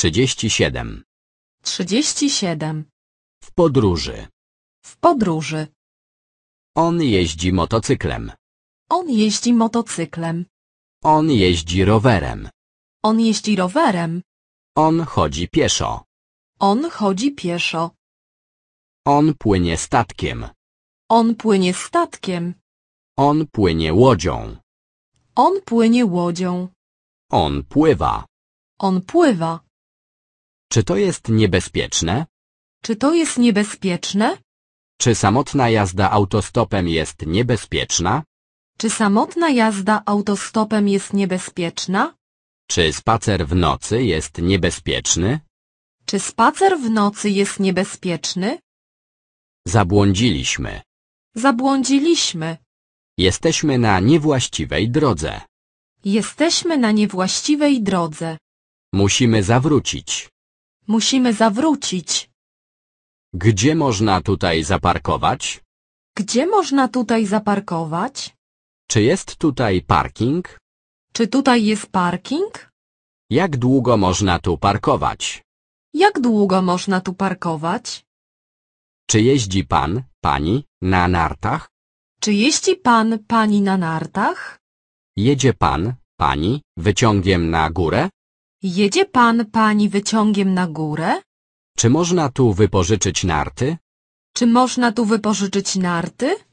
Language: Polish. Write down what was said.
37. 37. W podróży. W podróży. On jeździ motocyklem. On jeździ motocyklem. On jeździ rowerem. On jeździ rowerem. On chodzi pieszo. On chodzi pieszo. On płynie statkiem. On płynie statkiem. On płynie łodzią. On płynie łodzią. On pływa. On pływa. Czy to jest niebezpieczne? Czy to jest niebezpieczne? Czy samotna jazda autostopem jest niebezpieczna? Czy samotna jazda autostopem jest niebezpieczna? Czy spacer w nocy jest niebezpieczny? Czy spacer w nocy jest niebezpieczny? Zabłądziliśmy. Zabłądziliśmy. Jesteśmy na niewłaściwej drodze. Jesteśmy na niewłaściwej drodze. Musimy zawrócić. Musimy zawrócić. Gdzie można tutaj zaparkować? Gdzie można tutaj zaparkować? Czy jest tutaj parking? Czy tutaj jest parking? Jak długo można tu parkować? Jak długo można tu parkować? Czy jeździ pan, pani, na nartach? Czy jeździ pan, pani na nartach? Jedzie pan, pani, wyciągiem na górę? Jedzie pan pani wyciągiem na górę? Czy można tu wypożyczyć narty? Czy można tu wypożyczyć narty?